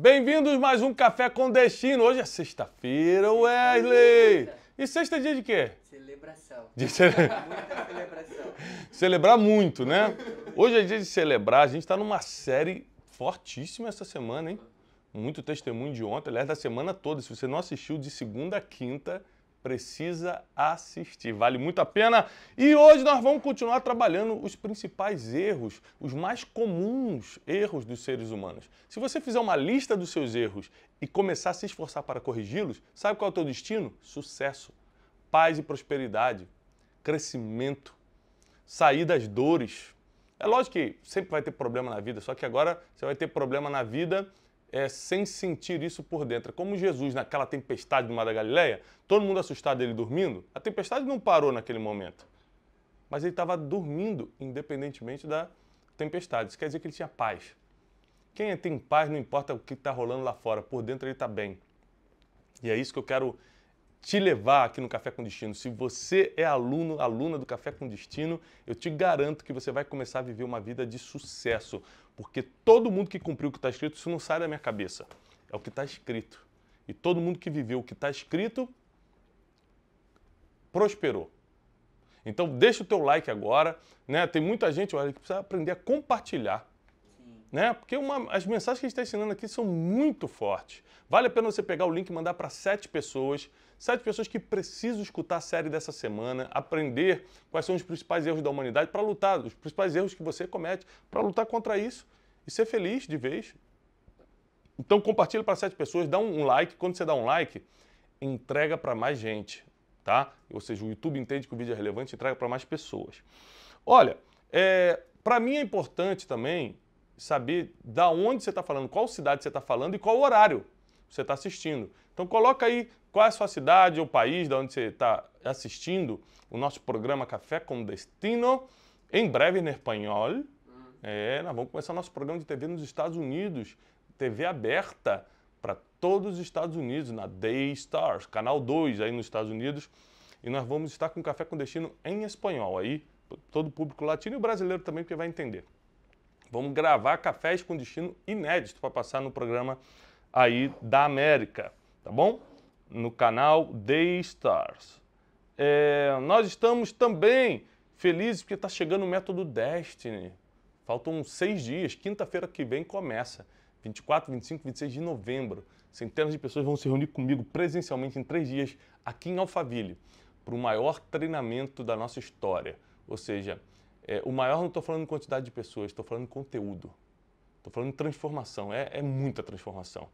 Bem-vindos mais um Café com Destino. Hoje é sexta-feira, Wesley. E sexta é dia de quê? Celebração. De cele... Muita celebração. Celebrar muito, né? Hoje é dia de celebrar. A gente está numa série fortíssima essa semana, hein? Muito testemunho de ontem, aliás, da semana toda. Se você não assistiu, de segunda a quinta, precisa assistir. Vale muito a pena. E hoje nós vamos continuar trabalhando os principais erros, os mais comuns erros dos seres humanos. Se você fizer uma lista dos seus erros e começar a se esforçar para corrigi-los, sabe qual é o teu destino? Sucesso, paz e prosperidade, crescimento, sair das dores. É lógico que sempre vai ter problema na vida, só que agora você vai ter problema na vida é, sem sentir isso por dentro. É como Jesus naquela tempestade do mar da Galileia, todo mundo assustado ele dormindo. A tempestade não parou naquele momento, mas ele estava dormindo independentemente da tempestade. Isso quer dizer que ele tinha paz. Quem tem paz não importa o que está rolando lá fora, por dentro ele está bem. E é isso que eu quero te levar aqui no Café com Destino. Se você é aluno, aluna do Café com Destino, eu te garanto que você vai começar a viver uma vida de sucesso, porque todo mundo que cumpriu o que está escrito, isso não sai da minha cabeça. É o que está escrito. E todo mundo que viveu o que está escrito prosperou. Então deixa o teu like agora, né? Tem muita gente olha, que precisa aprender a compartilhar né? Porque uma, as mensagens que a gente está ensinando aqui são muito fortes. Vale a pena você pegar o link e mandar para sete pessoas, sete pessoas que precisam escutar a série dessa semana, aprender quais são os principais erros da humanidade para lutar, os principais erros que você comete, para lutar contra isso e ser feliz de vez. Então compartilha para sete pessoas, dá um like. Quando você dá um like, entrega para mais gente, tá? Ou seja, o YouTube entende que o vídeo é relevante, entrega para mais pessoas. Olha, é, para mim é importante também saber da onde você está falando, qual cidade você está falando e qual horário você está assistindo. Então coloca aí qual é a sua cidade ou país da onde você está assistindo o nosso programa Café com Destino, em breve em espanhol. Hum. É, nós vamos começar nosso programa de TV nos Estados Unidos, TV aberta para todos os Estados Unidos, na Daystars, canal 2 aí nos Estados Unidos. E nós vamos estar com Café com Destino em espanhol aí, todo o público latino e brasileiro também, porque vai entender. Vamos gravar cafés com destino inédito para passar no programa aí da América, tá bom? No canal Daystars. É, nós estamos também felizes porque está chegando o método Destiny. Faltam seis dias, quinta-feira que vem começa. 24, 25, 26 de novembro. Centenas de pessoas vão se reunir comigo presencialmente em três dias aqui em Alphaville para o maior treinamento da nossa história. Ou seja, é, o maior não estou falando em quantidade de pessoas, estou falando em conteúdo. Estou falando em transformação. É, é muita transformação.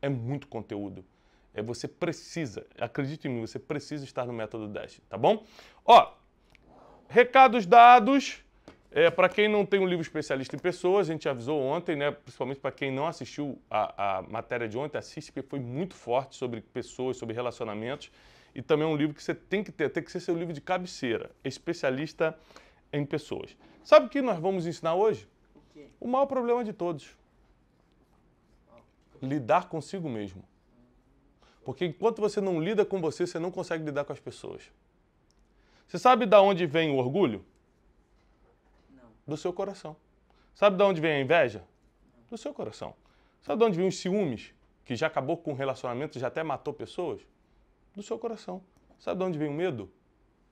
É muito conteúdo. É você precisa, acredite em mim, você precisa estar no método Dash, tá bom? Ó, recados dados. É, para quem não tem um livro especialista em pessoas, a gente avisou ontem, né? principalmente para quem não assistiu a, a, matéria de ontem, assiste, porque foi muito forte sobre pessoas, sobre relacionamentos. E também é um livro que você tem que ter, tem que ser seu livro de cabeceira. Especialista em pessoas. Sabe o que nós vamos ensinar hoje? O, maior problema de todos. Lidar consigo mesmo. Porque enquanto você não lida com você, você não consegue lidar com as pessoas. Você sabe de onde vem o orgulho? Não. Do seu coração. Sabe de onde vem a inveja? Do seu coração. Sabe de onde vem os ciúmes, que já acabou com o relacionamento, já até matou pessoas? Do seu coração. Sabe de onde vem o medo,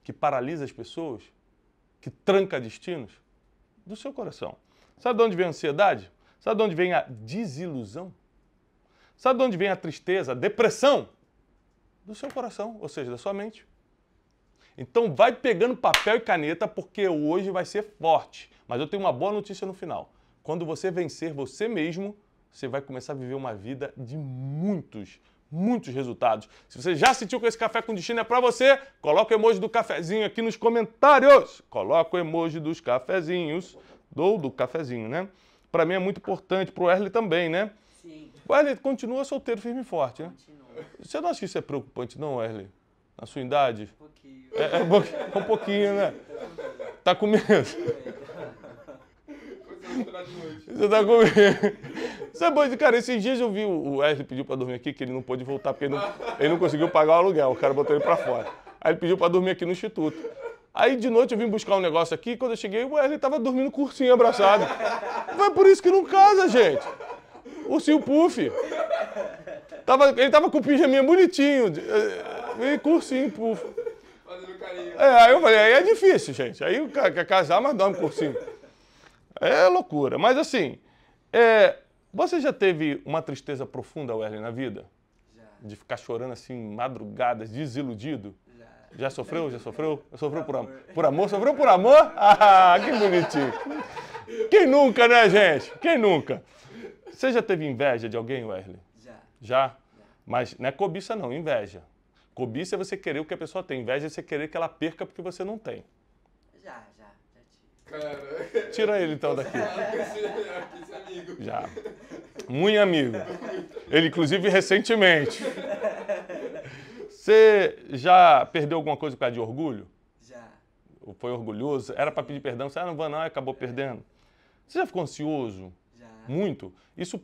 que paralisa as pessoas? que tranca destinos? Do seu coração. Sabe de onde vem a ansiedade? Sabe de onde vem a desilusão? Sabe de onde vem a tristeza, a depressão? Do seu coração, ou seja, da sua mente. Então vai pegando papel e caneta porque hoje vai ser forte. Mas eu tenho uma boa notícia no final. Quando você vencer você mesmo, você vai começar a viver uma vida de muitos muitos resultados. Se você já sentiu que esse café com destino é para você, coloca o emoji do cafezinho aqui nos comentários. Coloca o emoji dos cafezinhos, ou do cafezinho, né? Para mim é muito importante, para o Erle também, né? Sim. O Erle continua solteiro, firme e forte, né? Continua. Você não acha que isso é preocupante, não, Erle? Na sua idade? Um pouquinho. É, é um pouquinho, né? Tá com medo. Você tá com Você é cara, esses dias eu vi o Wesley pediu pra dormir aqui, que ele não pôde voltar, porque ele não, ele não conseguiu pagar o aluguel. O cara botou ele pra fora. Aí ele pediu pra dormir aqui no Instituto. Aí de noite eu vim buscar um negócio aqui, quando eu cheguei, o Wesley tava dormindo cursinho abraçado. Foi por isso que não casa, gente. Ursinho Puff. Tava, ele tava com o pijaminha bonitinho. Eh, e cursinho Puff. Fazendo carinho. É, aí eu falei, aí é difícil, gente. Aí o cara quer casar, mas dorme cursinho. É loucura. Mas assim, é, você já teve uma tristeza profunda, Wesley, na vida? Já. De ficar chorando assim, madrugadas, desiludido? Já. Já sofreu? Já sofreu? Sofreu por, amor. por amor? Sofreu por amor? Ah, que bonitinho. Quem nunca, né, gente? Quem nunca? Você já teve inveja de alguém, Wesley? Já. Já? Mas não é cobiça, não, inveja. Cobiça é você querer o que a pessoa tem, inveja é você querer que ela perca porque você não tem. Cara. Tira ele então daqui. Ah, já. Muito amigo. Ele, inclusive, recentemente. Você já perdeu alguma coisa por causa de orgulho? Já. Foi orgulhoso? Era para pedir perdão, você ah, não vai não, acabou é. perdendo. Você já ficou ansioso? Já. Muito? Isso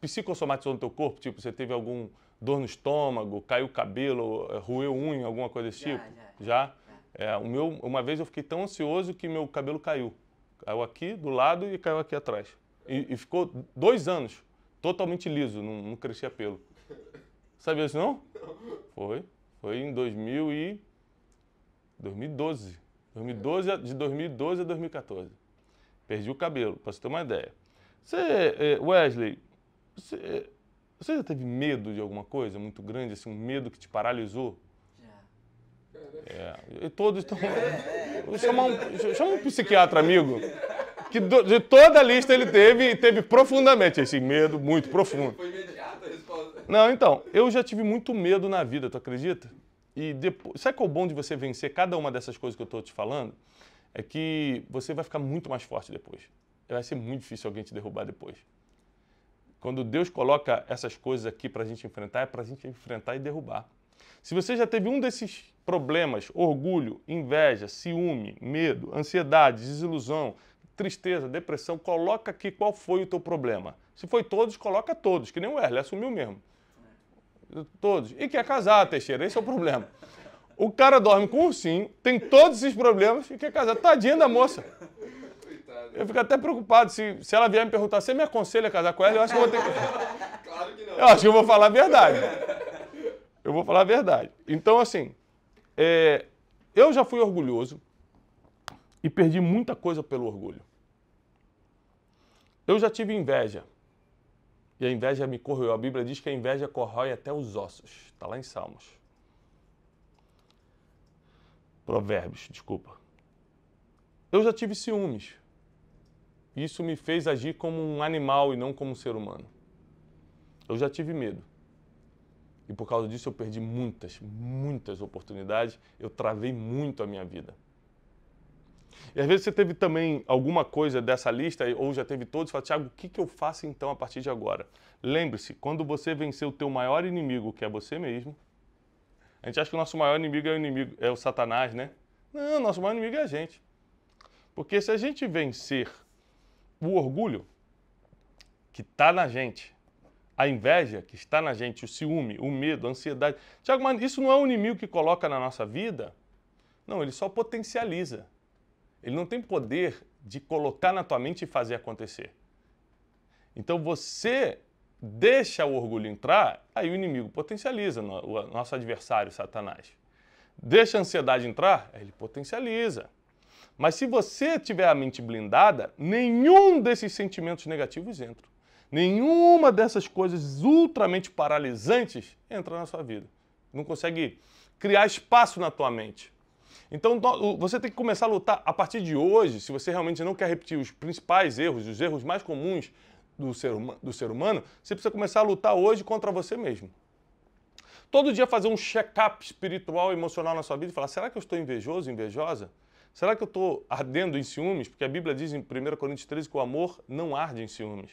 psicossomatizou no teu corpo? Tipo, você teve algum dor no estômago, caiu o cabelo, eh, roeu unha, alguma coisa desse já, tipo? Já. já? É, o meu, uma vez eu fiquei tão ansioso que meu cabelo caiu. Caiu aqui do lado e caiu aqui atrás. E, e ficou dois anos totalmente liso, não, não crescia pelo. Sabia isso não? Foi. Foi em 2000 e 2012. 2012 de 2012 a 2014. Perdi o cabelo, para você ter uma ideia. Você, é, Wesley, você, você já teve medo de alguma coisa muito grande, assim, um medo que te paralisou? É. E todos estão. Chama, um, chama um psiquiatra amigo que do, de toda a lista ele teve, teve profundamente esse medo, muito profundo. Foi imediato a resposta. Não, então, eu já tive muito medo na vida, tu acredita? E depois, sabe qual é o bom de você vencer cada uma dessas coisas que eu estou te falando? É que você vai ficar muito mais forte depois. Vai ser muito difícil alguém te derrubar depois. Quando Deus coloca essas coisas aqui para a gente enfrentar, é para a gente enfrentar e derrubar. Se você já teve um desses problemas, orgulho, inveja, ciúme, medo, ansiedade, desilusão, tristeza, depressão, coloca aqui qual foi o teu problema. Se foi todos, coloca todos, que nem o Erle, assumiu mesmo. Todos. E quer casar, Teixeira, esse é o problema. O cara dorme com o ursinho, tem todos esses problemas e quer casar. Tadinha da moça. Eu fico até preocupado. Se, se ela vier me perguntar, você me aconselha a casar com ela? Eu acho que eu vou ter que. Claro que não. Eu acho que eu vou falar a verdade. Eu vou falar a verdade. Então, assim, é, eu já fui orgulhoso e perdi muita coisa pelo orgulho. Eu já tive inveja. E a inveja me corroeu. A Bíblia diz que a inveja corrói até os ossos. Está lá em Salmos. Provérbios, desculpa. Eu já tive ciúmes. Isso me fez agir como um animal e não como um ser humano. Eu já tive medo. E por causa disso eu perdi muitas, muitas oportunidades, eu travei muito a minha vida. E às vezes você teve também alguma coisa dessa lista, ou já teve todos, e fala, Tiago, o que, que eu faço então a partir de agora? Lembre-se, quando você vencer o teu maior inimigo, que é você mesmo, a gente acha que o nosso maior inimigo é o, inimigo, é o Satanás, né? Não, nosso maior inimigo é a gente. Porque se a gente vencer o orgulho que está na gente, a inveja que está na gente, o ciúme, o medo, a ansiedade. Tiago, mas isso não é um inimigo que coloca na nossa vida? Não, ele só potencializa. Ele não tem poder de colocar na tua mente e fazer acontecer. Então você deixa o orgulho entrar, aí o inimigo potencializa, o nosso adversário, Satanás. Deixa a ansiedade entrar, ele potencializa. Mas se você tiver a mente blindada, nenhum desses sentimentos negativos entra. Nenhuma dessas coisas ultramente paralisantes entra na sua vida. Não consegue criar espaço na tua mente. Então você tem que começar a lutar a partir de hoje, se você realmente não quer repetir os principais erros, os erros mais comuns do ser, do ser humano, você precisa começar a lutar hoje contra você mesmo todo dia fazer um check-up espiritual, emocional na sua vida e falar: será que eu estou invejoso, invejosa? Será que eu estou ardendo em ciúmes? Porque a Bíblia diz em 1 Coríntios 13 que o amor não arde em ciúmes.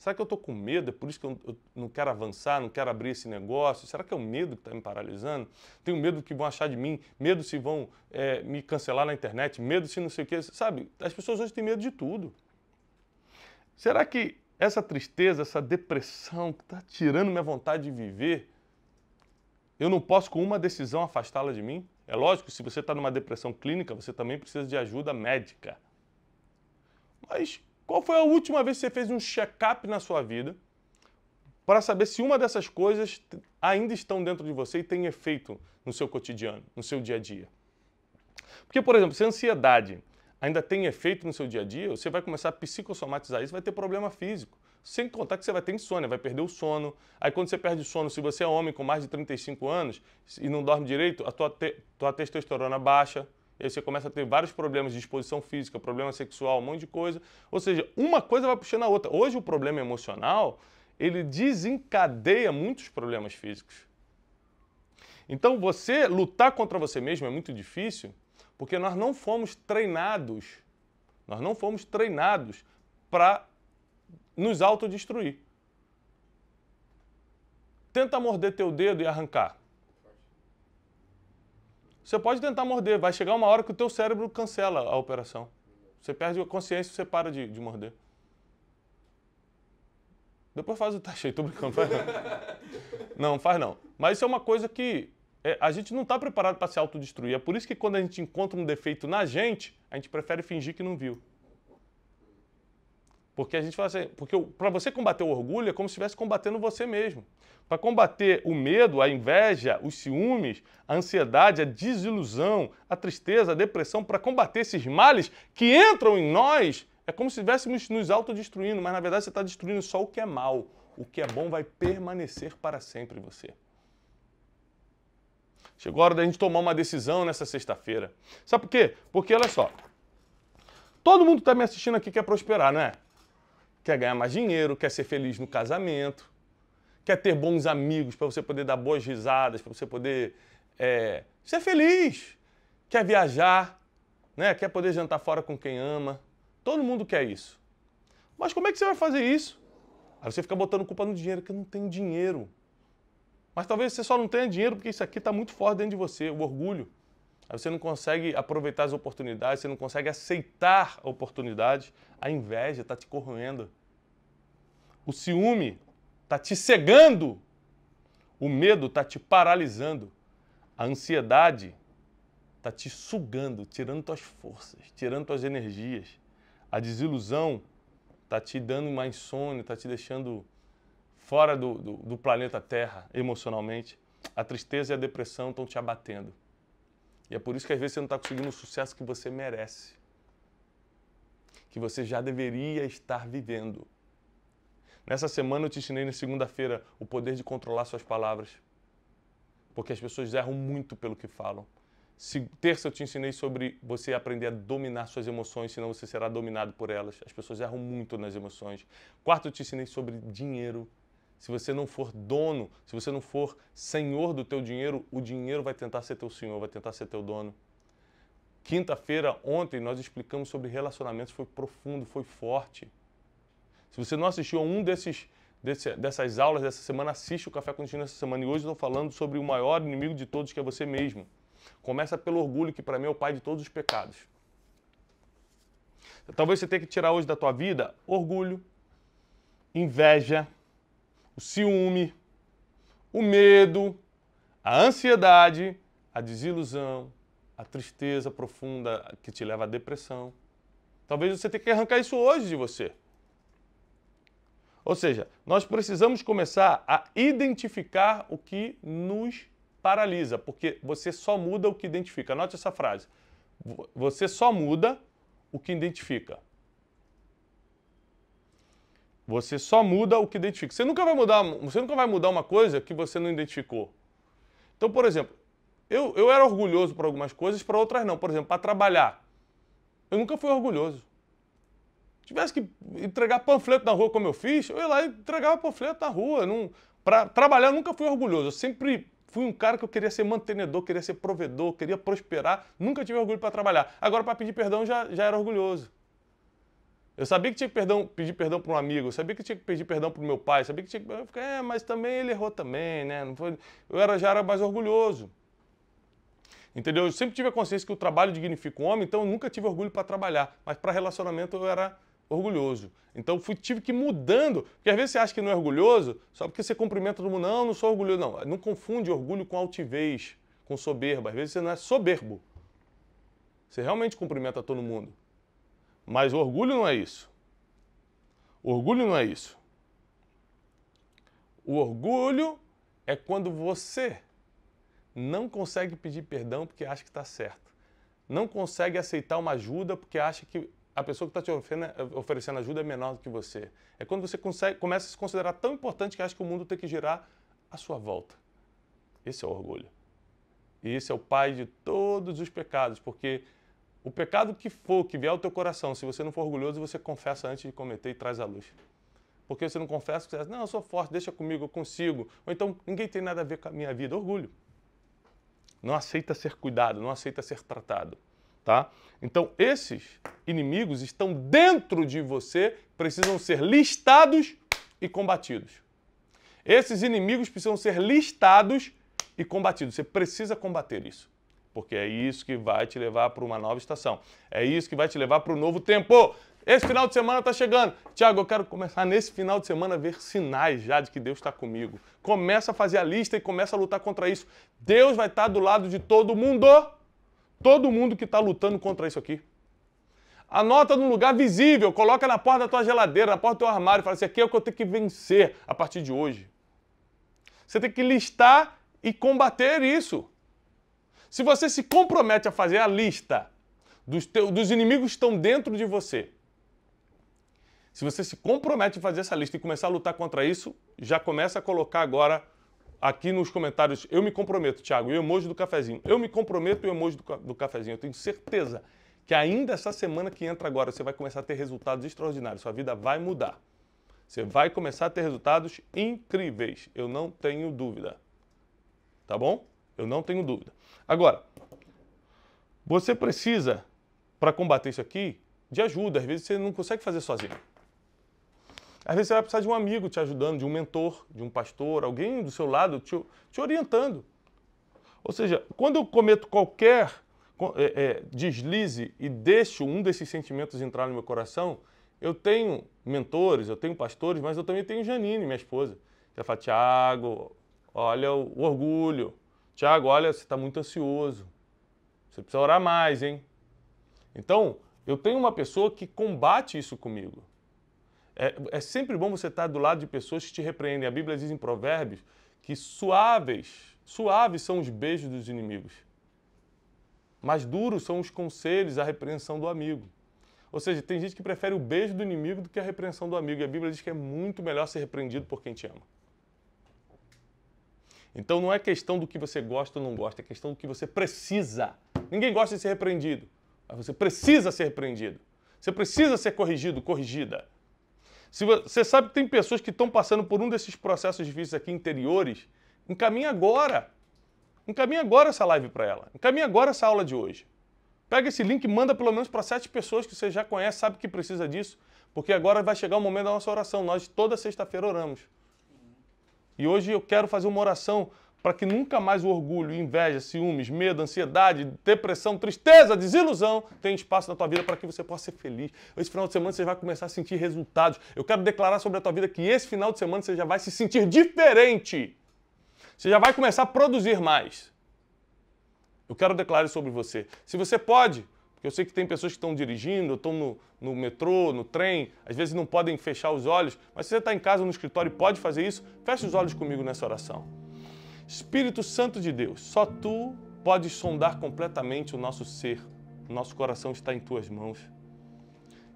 Será que eu estou com medo? É por isso que eu não quero avançar, não quero abrir esse negócio? Será que é o medo que está me paralisando? Tenho medo do que vão achar de mim, medo se vão é, me cancelar na internet, medo se não sei o quê. Sabe, as pessoas hoje têm medo de tudo. Será que essa tristeza, essa depressão que está tirando minha vontade de viver, eu não posso com uma decisão afastá-la de mim? É lógico, se você está numa depressão clínica, você também precisa de ajuda médica. Mas qual foi a última vez que você fez um check-up na sua vida para saber se uma dessas coisas ainda estão dentro de você e tem efeito no seu cotidiano, no seu dia a dia? Porque, por exemplo, se a ansiedade ainda tem efeito no seu dia a dia, você vai começar a psicossomatizar isso, vai ter problema físico. Sem contar que você vai ter insônia, vai perder o sono. Aí quando você perde o sono, se você é homem com mais de 35 anos e não dorme direito, a tua, te tua testosterona baixa, e aí você começa a ter vários problemas de exposição física, problema sexual, um monte de coisa. Ou seja, uma coisa vai puxando a outra. Hoje o problema emocional, ele desencadeia muitos problemas físicos. Então você lutar contra você mesmo é muito difícil, porque nós não fomos treinados, nós não fomos treinados para nos autodestruir. Tenta morder teu dedo e arrancar. Você pode tentar morder, vai chegar uma hora que o teu cérebro cancela a operação. Você perde a consciência e você para de, de morder. Depois faz o teste aí, tô brincando. Faz não. não, faz não. Mas isso é uma coisa que é, a gente não está preparado para se autodestruir. É por isso que quando a gente encontra um defeito na gente, a gente prefere fingir que não viu. Porque a gente fala assim, porque para você combater o orgulho é como se estivesse combatendo você mesmo. Para combater o medo, a inveja, os ciúmes, a ansiedade, a desilusão, a tristeza, a depressão, para combater esses males que entram em nós, é como se estivéssemos nos autodestruindo, mas na verdade você está destruindo só o que é mal. O que é bom vai permanecer para sempre em você. Chegou a hora da gente tomar uma decisão nessa sexta-feira. Sabe por quê? Porque olha só. Todo mundo que está me assistindo aqui quer prosperar, não é? quer ganhar mais dinheiro, quer ser feliz no casamento, quer ter bons amigos para você poder dar boas risadas, para você poder é, ser feliz, quer viajar, né? quer poder jantar fora com quem ama. Todo mundo quer isso. Mas como é que você vai fazer isso? Aí você fica botando culpa no dinheiro, que não tem dinheiro. Mas talvez você só não tenha dinheiro porque isso aqui está muito forte dentro de você, o orgulho você não consegue aproveitar as oportunidades, você não consegue aceitar a oportunidade, a inveja está te corroendo. O ciúme está te cegando. O medo está te paralisando. A ansiedade está te sugando, tirando tuas forças, tirando tuas energias. A desilusão está te dando mais sono, está te deixando fora do, do, do planeta Terra emocionalmente. A tristeza e a depressão estão te abatendo. E é por isso que às vezes você não está conseguindo o sucesso que você merece, que você já deveria estar vivendo. Nessa semana eu te ensinei na segunda-feira o poder de controlar suas palavras, porque as pessoas erram muito pelo que falam. Terça eu te ensinei sobre você aprender a dominar suas emoções, senão você será dominado por elas. As pessoas erram muito nas emoções. Quarta eu te ensinei sobre dinheiro se você não for dono, se você não for senhor do teu dinheiro, o dinheiro vai tentar ser teu senhor, vai tentar ser teu dono. Quinta-feira, ontem, nós explicamos sobre relacionamentos, foi profundo, foi forte. Se você não assistiu a um desses, desse, dessas aulas dessa semana, assiste o Café Contínuo essa semana. E hoje estou falando sobre o maior inimigo de todos, que é você mesmo. Começa pelo orgulho, que para mim é o pai de todos os pecados. Talvez você tenha que tirar hoje da tua vida orgulho, inveja, o ciúme, o medo, a ansiedade, a desilusão, a tristeza profunda que te leva à depressão. Talvez você tenha que arrancar isso hoje de você. Ou seja, nós precisamos começar a identificar o que nos paralisa, porque você só muda o que identifica. Note essa frase. Você só muda o que identifica. Você só muda o que identifica. Você nunca vai mudar, você nunca vai mudar uma coisa que você não identificou. Então, por exemplo, eu, eu era orgulhoso para algumas coisas, para outras não. Por exemplo, para trabalhar. Eu nunca fui orgulhoso. Tivesse que entregar panfleto na rua como eu fiz, eu ia lá e entregava panfleto na rua. Não, para trabalhar eu nunca fui orgulhoso. Eu sempre fui um cara que eu queria ser mantenedor, queria ser provedor, queria prosperar. Nunca tive orgulho para trabalhar. Agora, para pedir perdão, já, já era orgulhoso. Eu sabia que tinha que perdão, pedir perdão para um amigo, eu sabia que tinha que pedir perdão para o meu pai, sabia que tinha que. Eu fiquei, é, mas também ele errou também, né? Não foi... Eu era, já era mais orgulhoso. Entendeu? Eu sempre tive a consciência que o trabalho dignifica o homem, então eu nunca tive orgulho para trabalhar, mas para relacionamento eu era orgulhoso. Então fui, tive que ir mudando, porque às vezes você acha que não é orgulhoso, só porque você cumprimenta todo mundo, não, não sou orgulhoso, não. Não confunde orgulho com altivez, com soberba. Às vezes você não é soberbo. Você realmente cumprimenta todo mundo. Mas orgulho não é isso. Orgulho não é isso. O orgulho é quando você não consegue pedir perdão porque acha que está certo. Não consegue aceitar uma ajuda porque acha que a pessoa que está te oferecendo ajuda é menor do que você. É quando você consegue, começa a se considerar tão importante que acha que o mundo tem que girar à sua volta. Esse é o orgulho. E esse é o pai de todos os pecados, porque o pecado que for, que vier ao teu coração, se você não for orgulhoso, você confessa antes de cometer e traz à luz. Porque você não confessa, você diz, não, eu sou forte, deixa comigo, eu consigo. Ou então, ninguém tem nada a ver com a minha vida. Orgulho. Não aceita ser cuidado, não aceita ser tratado. Tá? Então, esses inimigos estão dentro de você, precisam ser listados e combatidos. Esses inimigos precisam ser listados e combatidos. Você precisa combater isso porque é isso que vai te levar para uma nova estação. É isso que vai te levar para o novo tempo. Esse final de semana está chegando. Tiago, eu quero começar nesse final de semana a ver sinais já de que Deus está comigo. Começa a fazer a lista e começa a lutar contra isso. Deus vai estar tá do lado de todo mundo. Todo mundo que está lutando contra isso aqui. Anota num lugar visível, coloca na porta da tua geladeira, na porta do teu armário, fala assim, aqui é o que eu tenho que vencer a partir de hoje. Você tem que listar e combater isso. Se você se compromete a fazer a lista dos, dos inimigos que estão dentro de você, se você se compromete a fazer essa lista e começar a lutar contra isso, já começa a colocar agora aqui nos comentários, eu me comprometo, Thiago, e o emoji do cafezinho. Eu me comprometo e o emoji do, do cafezinho. Eu tenho certeza que ainda essa semana que entra agora você vai começar a ter resultados extraordinários. Sua vida vai mudar. Você vai começar a ter resultados incríveis. Eu não tenho dúvida. Tá bom? Eu não tenho dúvida. Agora, você precisa, para combater isso aqui, de ajuda. Às vezes você não consegue fazer sozinho. Às vezes você vai precisar de um amigo te ajudando, de um mentor, de um pastor, alguém do seu lado te, te orientando. Ou seja, quando eu cometo qualquer é, é, deslize e deixo um desses sentimentos entrar no meu coração, eu tenho mentores, eu tenho pastores, mas eu também tenho Janine, minha esposa. Ela fala, Tiago, olha o, o orgulho, Tiago, olha, você está muito ansioso. Você precisa orar mais, hein? Então, eu tenho uma pessoa que combate isso comigo. É, é sempre bom você estar tá do lado de pessoas que te repreendem. A Bíblia diz em Provérbios que suaves, suaves são os beijos dos inimigos. Mas duros são os conselhos, a repreensão do amigo. Ou seja, tem gente que prefere o beijo do inimigo do que a repreensão do amigo. E a Bíblia diz que é muito melhor ser repreendido por quem te ama. Então não é questão do que você gosta ou não gosta, é questão do que você precisa. Ninguém gosta de ser repreendido, mas você precisa ser repreendido. Você precisa ser corrigido, corrigida. Se você sabe que tem pessoas que estão passando por um desses processos difíceis aqui interiores, encaminhe agora. Encaminhe agora essa live para ela. Encaminhe agora essa aula de hoje. Pega esse link e manda pelo menos para sete pessoas que você já conhece, sabe que precisa disso, porque agora vai chegar o momento da nossa oração. Nós toda sexta-feira oramos. E hoje eu quero fazer uma oração para que nunca mais o orgulho, inveja, ciúmes, medo, ansiedade, depressão, tristeza, desilusão tenha espaço na tua vida para que você possa ser feliz. Esse final de semana você vai começar a sentir resultados. Eu quero declarar sobre a tua vida que esse final de semana você já vai se sentir diferente. Você já vai começar a produzir mais. Eu quero declarar sobre você. Se você pode, porque eu sei que tem pessoas que estão dirigindo, estão no, no metrô, no trem, às vezes não podem fechar os olhos, mas se você está em casa, no escritório e pode fazer isso, feche os olhos comigo nessa oração. Espírito Santo de Deus, só tu podes sondar completamente o nosso ser, nosso coração está em tuas mãos.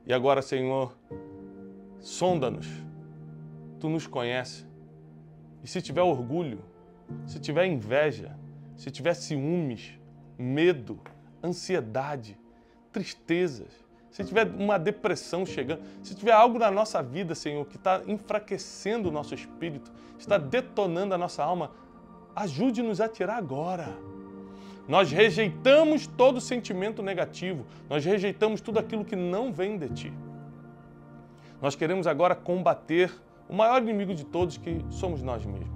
E agora, Senhor, sonda-nos, tu nos conheces. E se tiver orgulho, se tiver inveja, se tiver ciúmes, medo, ansiedade, tristezas, se tiver uma depressão chegando, se tiver algo na nossa vida, Senhor, que está enfraquecendo o nosso espírito, está detonando a nossa alma, ajude-nos a tirar agora. Nós rejeitamos todo sentimento negativo, nós rejeitamos tudo aquilo que não vem de ti. Nós queremos agora combater o maior inimigo de todos, que somos nós mesmos.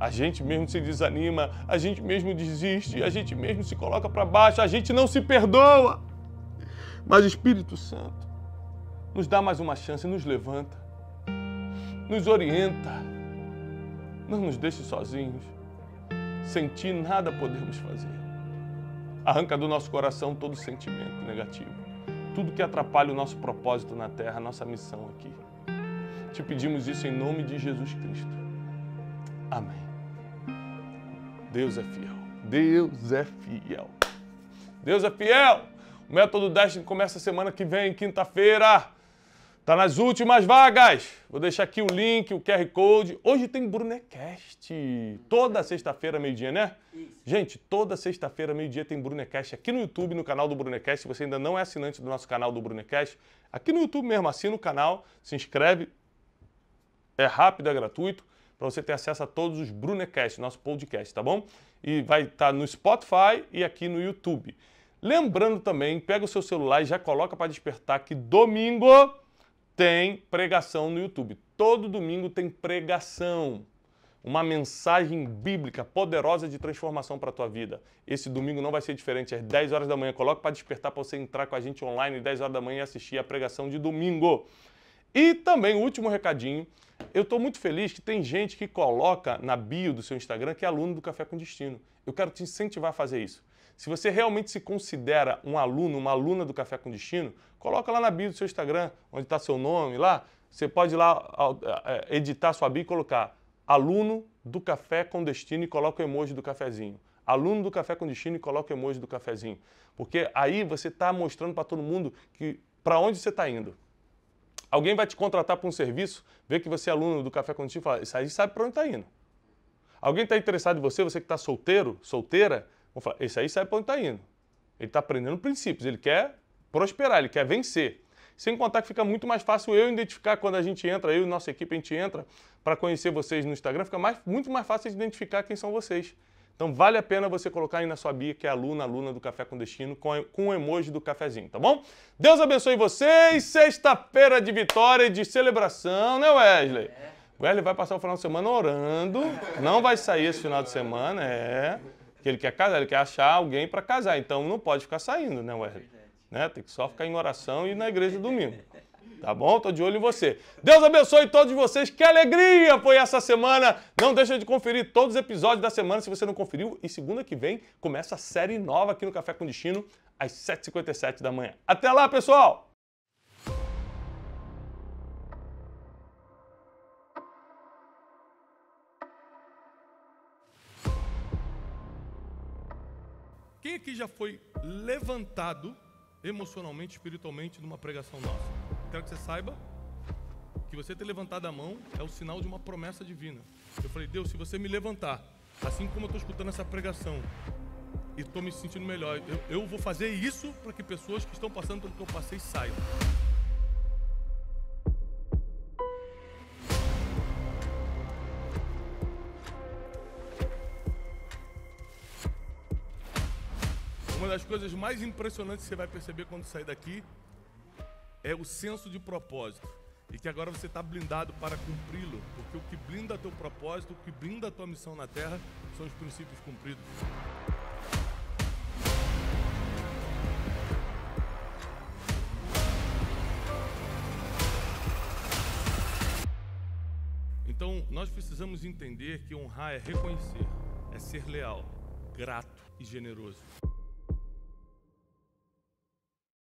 A gente mesmo se desanima, a gente mesmo desiste, a gente mesmo se coloca para baixo, a gente não se perdoa. Mas Espírito Santo nos dá mais uma chance, nos levanta, nos orienta, não nos deixe sozinhos. Sem ti nada podemos fazer. Arranca do nosso coração todo sentimento negativo, tudo que atrapalha o nosso propósito na terra, a nossa missão aqui. Te pedimos isso em nome de Jesus Cristo. Amém. Deus é fiel. Deus é fiel. Deus é fiel. O método Dash começa semana que vem, quinta-feira. Tá nas últimas vagas. Vou deixar aqui o link, o QR Code. Hoje tem Brunecast. Toda sexta-feira, meio-dia, né? Isso. Gente, toda sexta-feira, meio-dia, tem Brunecast aqui no YouTube, no canal do Brunecast. Se você ainda não é assinante do nosso canal do Brunecast, aqui no YouTube mesmo, assina o canal, se inscreve. É rápido, é gratuito, para você ter acesso a todos os Brunecast, nosso podcast, tá bom? E vai estar tá no Spotify e aqui no YouTube. Lembrando também, pega o seu celular e já coloca para despertar que domingo tem pregação no YouTube. Todo domingo tem pregação. Uma mensagem bíblica poderosa de transformação para a tua vida. Esse domingo não vai ser diferente, às 10 horas da manhã. Coloca para despertar para você entrar com a gente online às 10 horas da manhã e assistir a pregação de domingo. E também, o último recadinho, eu estou muito feliz que tem gente que coloca na bio do seu Instagram que é aluno do Café com Destino. Eu quero te incentivar a fazer isso. Se você realmente se considera um aluno, uma aluna do Café com Destino, coloca lá na bio do seu Instagram, onde está seu nome lá. Você pode ir lá é, é, editar sua bio e colocar aluno do Café com Destino e coloca o emoji do cafezinho. Aluno do Café com Destino e coloca o emoji do cafezinho. Porque aí você está mostrando para todo mundo que para onde você está indo. Alguém vai te contratar para um serviço, vê que você é aluno do Café com Destino e fala, isso aí sabe para onde está indo. Alguém está interessado em você, você que está solteiro, solteira, Vão falar, esse aí sabe para onde está indo. Ele está aprendendo princípios, ele quer prosperar, ele quer vencer. Sem contar que fica muito mais fácil eu identificar quando a gente entra, eu e nossa equipe, a gente entra para conhecer vocês no Instagram, fica mais, muito mais fácil de identificar quem são vocês. Então vale a pena você colocar aí na sua bio que é aluna, aluna do Café com Destino, com, com o emoji do cafezinho, tá bom? Deus abençoe vocês, sexta-feira de vitória e de celebração, né Wesley? É. Wesley vai passar o final de semana orando, não vai sair esse final de semana, é que ele quer casar, ele quer achar alguém para casar. Então não pode ficar saindo, né, Wesley? É né? Tem que só ficar em oração e na igreja domingo. Tá bom? Tô de olho em você. Deus abençoe todos vocês. Que alegria foi essa semana. Não deixa de conferir todos os episódios da semana se você não conferiu. E segunda que vem começa a série nova aqui no Café com Destino às 7h57 da manhã. Até lá, pessoal! já foi levantado emocionalmente, espiritualmente, numa pregação nossa. Quero que você saiba que você ter levantado a mão é o sinal de uma promessa divina. Eu falei, Deus, se você me levantar, assim como eu estou escutando essa pregação e estou me sentindo melhor, eu, eu vou fazer isso para que pessoas que estão passando pelo que eu passei saiam. das coisas mais impressionantes que você vai perceber quando sair daqui é o senso de propósito. E que agora você está blindado para cumpri-lo. Porque o que blinda teu propósito, o que blinda a tua missão na terra, são os princípios cumpridos. Então, nós precisamos entender que honrar é reconhecer, é ser leal, grato e generoso.